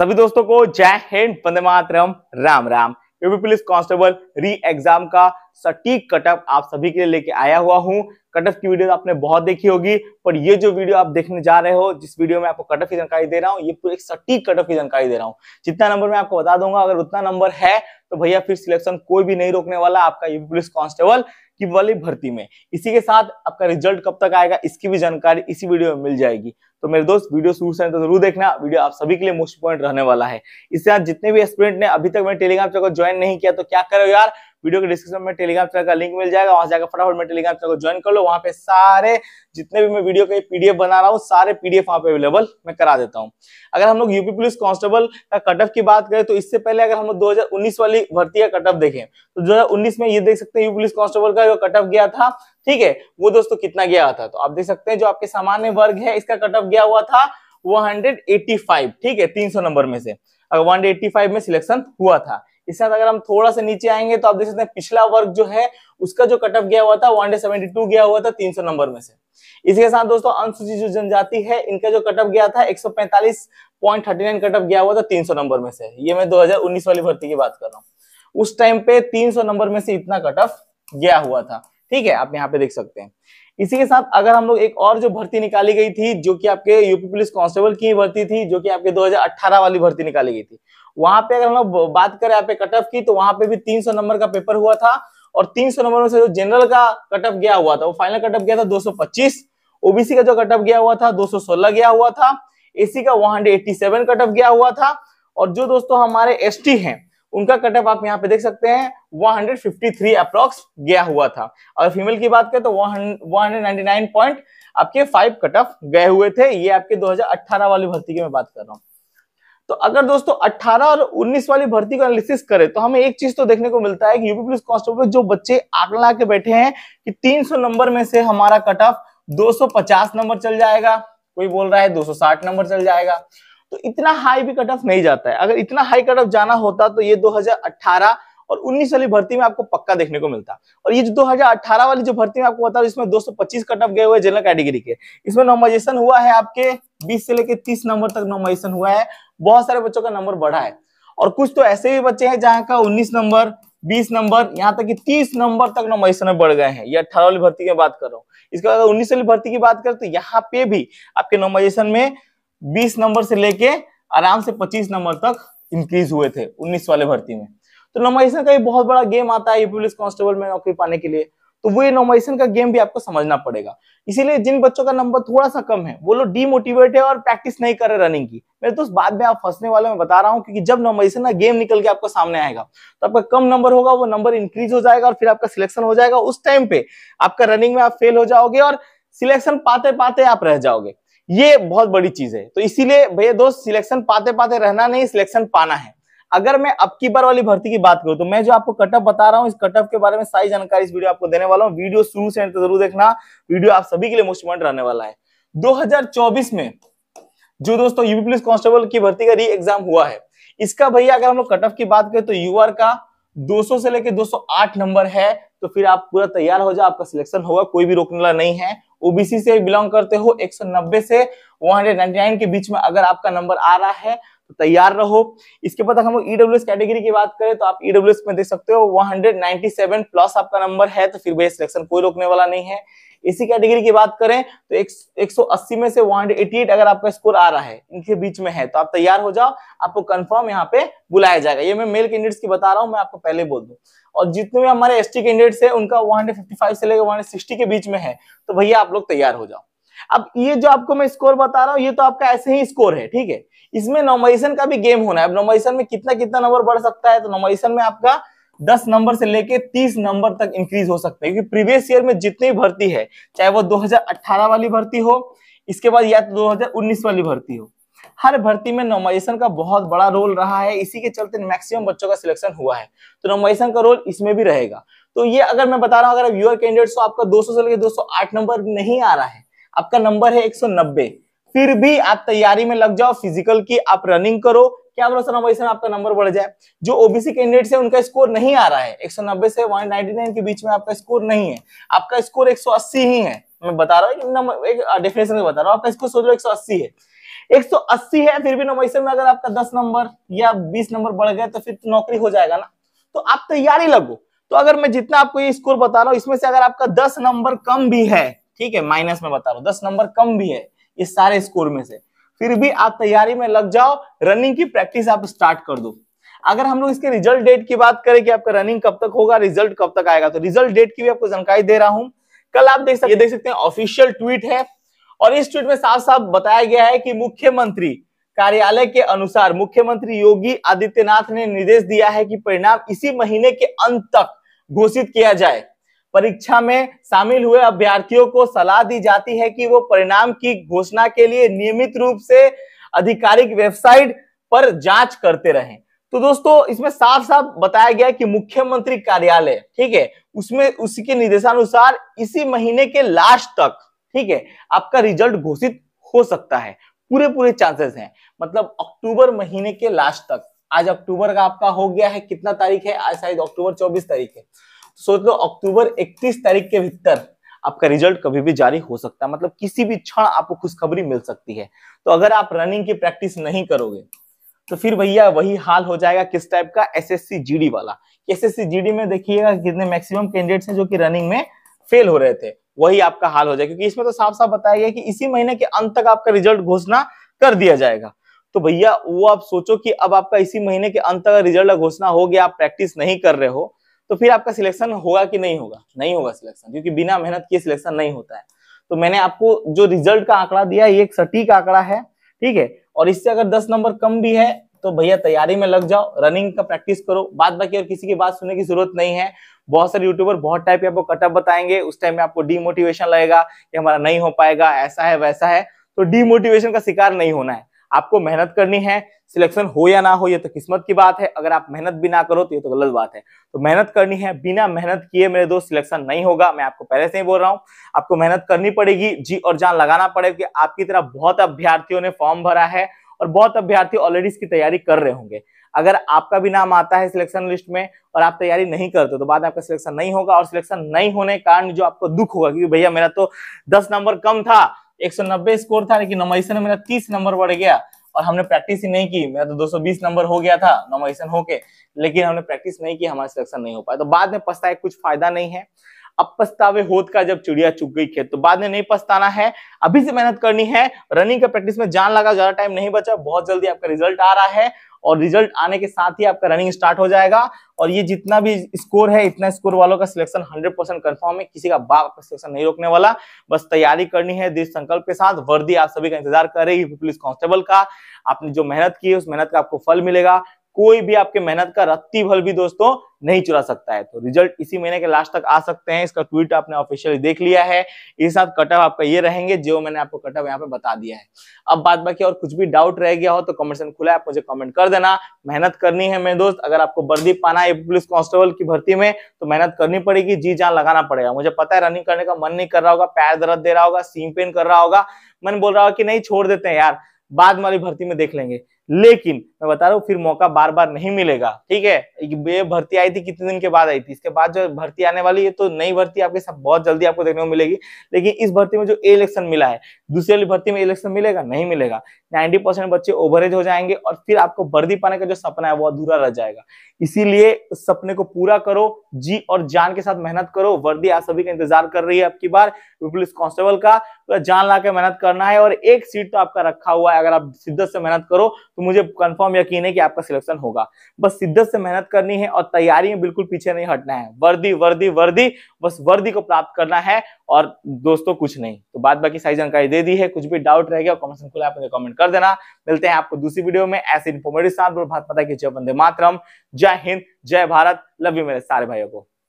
सभी दोस्तों को जय हिंद वंदे मातरम Ram Ram UP police constable re exam का सटीक कटअप आप सभी के लिए लेके आया हुआ हूँ कटअप की वीडियो आपने बहुत देखी होगी पर ये जो वीडियो आप देखने जा रहे हो जिस वीडियो में आपको कटअप की जानकारी दे रहा हूँ ये पूरे सटीक कटअप की जानकारी दे रहा हूँ जितना नंबर मैं आपको बता दूंगा अगर उतना नंबर है तो भैया फिर सिलेक्शन कोई भी नहीं रोकने वाला आपका यूपी पुलिस कांस्टेबल कि वाली भर्ती में इसी के साथ आपका रिजल्ट कब तक आएगा इसकी भी जानकारी इसी वीडियो में मिल जाएगी तो मेरे दोस्त वीडियो शुरू से तो जरूर देखना वीडियो आप सभी के लिए मोस्ट पॉइंट रहने वाला है इसके साथ जितने भी स्टूडेंट ने अभी तक मेरे टेलीग्राम चैनल को ज्वाइन नहीं किया तो क्या करो यार वीडियो के डिस्क्रिप्शन में टेलीग्राम चैनल का लिंक मिल जाएगा वहां जाकर फटाफट में टेलीग्राम चैनल को ज्वाइन कर लो वहां पे सारे जितने भी मैं वीडियो के पीडीएफ बना रहा हूँ सारे पीडीएफ वहां पे अवेलेबल मैं करा देता हूँ अगर हम लोग यूपी पुलिस कांस्टेबल का कट ऑफ की बात करें तो इससे पहले अगर हम लोग दो वाली भर्ती का कट ऑफ देखें तो दो में ये देख सकते हैं यूपी पुलिस कांस्टेबल का का कट ऑफ गया था ठीक है वो दोस्तों कितना गया था तो आप देख सकते हैं जो आपके सामान्य वर्ग है इसका कट ऑफ गया हुआ था 185 ठीक है 300 नंबर में से अगर वन में सिलेक्शन हुआ था इसके साथ अगर हम थोड़ा सा नीचे आएंगे तो आप देख सकते हैं पिछला वर्ग जो है उसका जो कट ऑफ गया हुआ था वन गया हुआ था तीन नंबर में से इसके साथ दोस्तों अनुसूचित जो जनजाति है इनका जो कट ऑफ गया था 145.39 कट ऑफ गया हुआ था 300 नंबर में से ये मैं 2019 वाली भर्ती की बात कर रहा हूँ उस टाइम पे 300 नंबर में से इतना कट ऑफ गया हुआ था ठीक है आप यहाँ पे देख सकते हैं इसी के साथ अगर हम लोग एक और जो भर्ती निकाली गई थी जो कि आपके यूपी पुलिस कांस्टेबल की भर्ती थी जो कि आपके 2018 वाली भर्ती निकाली गई थी वहां पे अगर हम लोग बात करें यहाँ पे कट ऑफ की तो वहां पे भी 300 नंबर का पेपर हुआ था और 300 नंबर में से जो जनरल का कट ऑफ गया हुआ था वो फाइनल कट ऑफ गया था दो ओबीसी का जो कट ऑफ गया हुआ था 216 गया हुआ था एसी का वन कट ऑफ गया हुआ था और जो दोस्तों हमारे एस हैं उनका कट ऑफ आप यहाँ पे देख सकते हैं 153 हंड्रेड गया हुआ था और फीमेल की बात करें तो 199 पॉइंट आपके फाइव ऑफ गए हुए थे ये आपके 2018 वाली भर्ती की मैं बात कर रहा हूँ तो अगर दोस्तों 18 और 19 वाली भर्ती को एनालिसिस करें तो हमें एक चीज तो देखने को मिलता है कि यूपी पुलिस कांस्टेबल जो बच्चे आग ला के बैठे हैं कि 300 नंबर में से हमारा कट ऑफ 250 नंबर चल जाएगा कोई बोल रहा है 260 नंबर चल जाएगा तो इतना हाई भी कट ऑफ नहीं जाता है अगर इतना हाई कट ऑफ जाना होता तो ये 2018 और 19 वाली भर्ती में आपको पक्का देखने को मिलता और ये जो 2018 वाली जो भर्ती में आपको बता रहा इसमें 225 कट ऑफ गए हुए जनरल कैटेगरी के इसमें नॉमाइजेशन हुआ है आपके 20 से लेकर 30 नंबर तक नॉमाइजेशन हुआ है बहुत सारे बच्चों का नंबर बढ़ा है और कुछ तो ऐसे भी बच्चे हैं जहाँ का उन्नीस नंबर बीस नंबर यहाँ तक कि तीस नंबर तक नॉमाइजेशन बढ़ गए हैं ये अठारह वाली भर्ती की बात कर रहा हूँ इसके बाद उन्नीस वाली भर्ती की बात करें तो यहाँ पे भी आपके नॉमाइजेशन में बीस नंबर से लेके आराम से पच्चीस नंबर तक इंक्रीज हुए थे उन्नीस वाले भर्ती में तो नोमाइसन का ये बहुत बड़ा गेम आता है पुलिस कांस्टेबल में नौकरी पाने के लिए तो वो ये नॉमिनेशन का गेम भी आपको समझना पड़ेगा इसीलिए जिन बच्चों का नंबर थोड़ा सा कम है वो लोग डीमोटिवेट है और प्रैक्टिस नहीं कर रहे रनिंग की मेरे दोस्त तो बाद में आप फंसने वाले मैं बता रहा हूँ क्योंकि जब नॉमिनेशन का गेम निकल के आपको सामने आएगा तो आपका कम नंबर होगा वो नंबर इंक्रीज हो जाएगा और फिर आपका सिलेक्शन हो जाएगा उस टाइम पे आपका रनिंग में आप फेल हो जाओगे और सिलेक्शन पाते पाते आप रह जाओगे ये बहुत बड़ी चीज है तो इसीलिए भैया दोस्त सिलेक्शन पाते पाते रहना नहीं सिलेक्शन पाना है अगर मैं अब की बार वाली भर्ती की बात करूं तो मैं जो आपको कटअप बता रहा हूं इस कटअप के बारे में सारी जानकारी इस वीडियो आपको देने वाला हूं वीडियो शुरू से जरूर देखना वीडियो आप सभी के लिए मोस्टमेंट रहने वाला है दो में जो दोस्तों यूपी पुलिस कांस्टेबल की भर्ती का री एग्जाम हुआ है इसका भैया अगर हम लोग कटअप की बात करें तो यूआर का 200 से लेकर 208 नंबर है तो फिर आप पूरा तैयार हो जाए आपका सिलेक्शन होगा कोई भी रोकने वाला नहीं है ओबीसी से बिलोंग करते हो 190 से 199 के बीच में अगर आपका नंबर आ रहा है तो तैयार रहो इसके बाद हम लोग ईडब्ल्यू कैटेगरी की बात करें तो आप ईडब्ल्यू e में देख सकते हो 197 प्लस आपका नंबर है तो फिर वह सिलेक्शन कोई रोकने वाला नहीं है इसी कैटेगरी की बात करें तो एक, 180 में से 188 अगर आपका स्कोर आ रहा है इनके बीच में है तो आप तैयार हो जाओ आपको कंफर्म यहाँ पे बुलाया जाएगा ये मैं मेल कैंडिडेट्स की बता रहा हूँ मैं आपको पहले बोल दू और जितने भी हमारे एस कैंडिडेट्स है उनका 155 से लेकर 160 के बीच में है तो भैया आप लोग तैयार हो जाओ अब ये जो आपको मैं स्कोर बता रहा हूँ ये तो आपका ऐसे ही स्कोर है ठीक है इसमें नॉमिनेशन का भी गेम होना है अब नॉमिनेशन में कितना कितना नंबर बढ़ सकता है तो नॉमिनेशन में आपका दस नंबर से लेके तीस नंबर तक इंक्रीज हो सकते हैं क्योंकि प्रीवियस ईयर में जितनी भर्ती है चाहे वो 2018 वाली भर्ती हो इसके बाद या तो 2019 वाली भर्ती हो हर भर्ती में नॉमिनेशन का बहुत बड़ा रोल रहा है इसी के चलते मैक्सिमम बच्चों का सिलेक्शन हुआ है तो नॉमिनेशन का रोल इसमें भी रहेगा तो ये अगर मैं बता रहा हूँ अगर आप यूर कैंडिडेट्स आपका 200 से लेकर दो नंबर नहीं आ रहा है आपका नंबर है 190 फिर भी आप तैयारी में लग जाओ फिजिकल की आप रनिंग करो क्या भरोसा ना वैसे आपका नंबर बढ़ जाए जो ओबीसी कैंडिडेट्स है उनका स्कोर नहीं आ रहा है 190 से 199 के बीच में आपका स्कोर नहीं है आपका स्कोर 180 ही है मैं बता रहा हूँ डेफिनेशन एक बता रहा हूँ आपका स्कोर सोच लो एक है 180 है फिर भी नंबर में अगर आपका 10 नंबर या 20 नंबर बढ़ गया तो फिर तो नौकरी हो जाएगा ना तो आप तैयारी लगो तो अगर मैं जितना आपको ये स्कोर बता रहा हूँ इसमें से अगर आपका दस नंबर कम भी है ठीक है माइनस में बता रहा हूँ दस नंबर कम भी है इस सारे स्कोर में से फिर भी आप तैयारी में लग जाओ रनिंग की प्रैक्टिस आप स्टार्ट कर दो अगर हम लोग इसके रिजल्ट डेट की बात करें कि आपका रनिंग कब तक होगा रिजल्ट कब तक आएगा तो रिजल्ट डेट की भी आपको जानकारी दे रहा हूं कल आप देख सकते देख सकते हैं ऑफिशियल ट्वीट है और इस ट्वीट में साफ साफ बताया गया है कि मुख्यमंत्री कार्यालय के अनुसार मुख्यमंत्री योगी आदित्यनाथ ने निर्देश दिया है कि परिणाम इसी महीने के अंत तक घोषित किया जाए परीक्षा में शामिल हुए अभ्यर्थियों को सलाह दी जाती है कि वो परिणाम की घोषणा के लिए नियमित रूप से आधिकारिक वेबसाइट पर जांच करते रहें तो दोस्तों इसमें साफ साफ बताया गया कि मुख्यमंत्री कार्यालय ठीक है उसमें उसके निर्देशानुसार इसी महीने के लास्ट तक ठीक है आपका रिजल्ट घोषित हो सकता है पूरे पूरे चांसेस हैं मतलब अक्टूबर महीने के लास्ट तक आज अक्टूबर का आपका हो गया है कितना तारीख है आज शायद अक्टूबर चौबीस तारीख है सोच लो अक्टूबर 31 तारीख के भीतर आपका रिजल्ट कभी भी जारी हो सकता है मतलब किसी भी क्षण आपको खुशखबरी मिल सकती है तो अगर आप रनिंग की प्रैक्टिस नहीं करोगे तो फिर भैया वही हाल हो जाएगा किस टाइप का एसएससी जीडी वाला जी डी में देखिएगा कितने मैक्सिमम कैंडिडेट्स हैं जो कि रनिंग में फेल हो रहे थे वही आपका हाल हो जाएगा क्योंकि इसमें तो साफ साफ बताया गया कि इसी महीने के अंत तक आपका रिजल्ट घोषणा कर दिया जाएगा तो भैया वो आप सोचो कि अब आपका इसी महीने के अंत तक रिजल्ट घोषणा हो गया आप प्रैक्टिस नहीं कर रहे हो तो फिर आपका सिलेक्शन होगा कि नहीं होगा नहीं होगा सिलेक्शन क्योंकि बिना मेहनत किए सिलेक्शन नहीं होता है तो मैंने आपको जो रिजल्ट का आंकड़ा दिया ये एक सटीक आंकड़ा है ठीक है और इससे अगर दस नंबर कम भी है तो भैया तैयारी में लग जाओ रनिंग का प्रैक्टिस करो बात बाकी और किसी की बात सुनने की जरूरत नहीं है बहुत सारे यूट्यूबर बहुत टाइप के आपको कटअप बताएंगे उस टाइम में आपको डीमोटिवेशन लगेगा कि हमारा नहीं हो पाएगा ऐसा है वैसा है तो डीमोटिवेशन का शिकार नहीं होना है आपको मेहनत करनी है सिलेक्शन हो या ना हो ये तो किस्मत की बात है अगर आप मेहनत भी ना करो तो ये तो गलत बात है तो मेहनत करनी है बिना मेहनत किए मेरे दोस्त सिलेक्शन नहीं होगा मैं आपको पहले से ही बोल रहा हूँ आपको मेहनत करनी पड़ेगी जी और जान लगाना पड़ेगी आपकी तरह बहुत अभ्यार्थियों ने फॉर्म भरा है और बहुत अभ्यार्थी ऑलरेडी इसकी तैयारी कर रहे होंगे अगर आपका भी नाम आता है सिलेक्शन लिस्ट में और आप तैयारी नहीं करते तो बाद आपका सिलेक्शन नहीं होगा और सिलेक्शन नहीं होने के कारण जो आपको दुख होगा क्योंकि भैया मेरा तो दस नंबर कम था 190 स्कोर था लेकिन नॉमिनेशन मेरा 30 नंबर बढ़ गया और हमने प्रैक्टिस ही नहीं की मेरा तो 220 नंबर हो गया था नॉमिनेशन होके लेकिन हमने प्रैक्टिस नहीं की हमारा सिलेक्शन नहीं हो पाया तो बाद में पछताए कुछ फायदा नहीं है अब पछतावे होत का जब चिड़िया चुग गई खेत तो बाद में नहीं पछताना है अभी से मेहनत करनी है रनिंग का प्रैक्टिस में जान लगा ज्यादा टाइम नहीं बचा बहुत जल्दी आपका रिजल्ट आ रहा है और रिजल्ट आने के साथ ही आपका रनिंग स्टार्ट हो जाएगा और ये जितना भी स्कोर है इतना स्कोर वालों का सिलेक्शन 100 परसेंट कन्फर्म है किसी का बाप आपका सिलेक्शन नहीं रोकने वाला बस तैयारी करनी है दृढ़ संकल्प के साथ वर्दी आप सभी का इंतजार कर रही है पुलिस कांस्टेबल का आपने जो मेहनत की है उस मेहनत का आपको फल मिलेगा कोई भी आपके मेहनत का रत्ती भल भी दोस्तों नहीं चुरा सकता है तो रिजल्ट इसी महीने के लास्ट तक आ सकते हैं इसका ट्वीट आपने ऑफिशियली देख लिया है इस साथ कटअप आपका ये रहेंगे जो मैंने आपको कटअप यहाँ पे बता दिया है अब बात बाकी और कुछ भी डाउट रह गया हो तो कमेंट सेक्शन खुला है आप मुझे कमेंट कर देना मेहनत करनी है मेरे दोस्त अगर आपको वर्दी पाना है पुलिस कांस्टेबल की भर्ती में तो मेहनत करनी पड़ेगी जी जहाँ लगाना पड़ेगा मुझे पता है रनिंग करने का मन नहीं कर रहा होगा पैर दर्द दे रहा होगा सीम पेन कर रहा होगा मन बोल रहा होगा कि नहीं छोड़ देते हैं यार बाद वाली भर्ती में देख लेंगे लेकिन मैं बता रहा हूँ फिर मौका बार बार नहीं मिलेगा ठीक है ये भर्ती आई थी कितने दिन के बाद आई थी इसके बाद जो भर्ती आने वाली है तो नई भर्ती आपके साथ बहुत जल्दी आपको देखने को मिलेगी लेकिन इस भर्ती में जो ए इलेक्शन मिला है दूसरी वाली भर्ती में इलेक्शन मिलेगा नहीं मिलेगा नाइन्टी परसेंट बच्चे ओवरेज हो जाएंगे और फिर आपको वर्दी पाने का जो सपना है वो अधूरा रह जाएगा इसीलिए उस सपने को पूरा करो जी और जान के साथ मेहनत करो वर्दी आप सभी का इंतजार कर रही है आपकी बार पुलिस कांस्टेबल का पूरा जान ला के मेहनत करना है और एक सीट तो आपका रखा हुआ है है अगर आप शिद्दत से मेहनत करो तो मुझे कंफर्म यकीन है कि आपका सिलेक्शन होगा बस शिद्दत से मेहनत करनी है और तैयारी में बिल्कुल पीछे नहीं हटना है वर्दी वर्दी वर्दी बस वर्दी को प्राप्त करना है और दोस्तों कुछ नहीं तो बात बाकी सारी जानकारी दे दी है कुछ भी डाउट रह गया कमेंट खुला आप मुझे कमेंट कर देना मिलते हैं आपको दूसरी वीडियो में ऐसे इन्फॉर्मेटिव साथ भारत माता की जय वंदे मातरम जय हिंद जय भारत लव यू मेरे सारे भाइयों को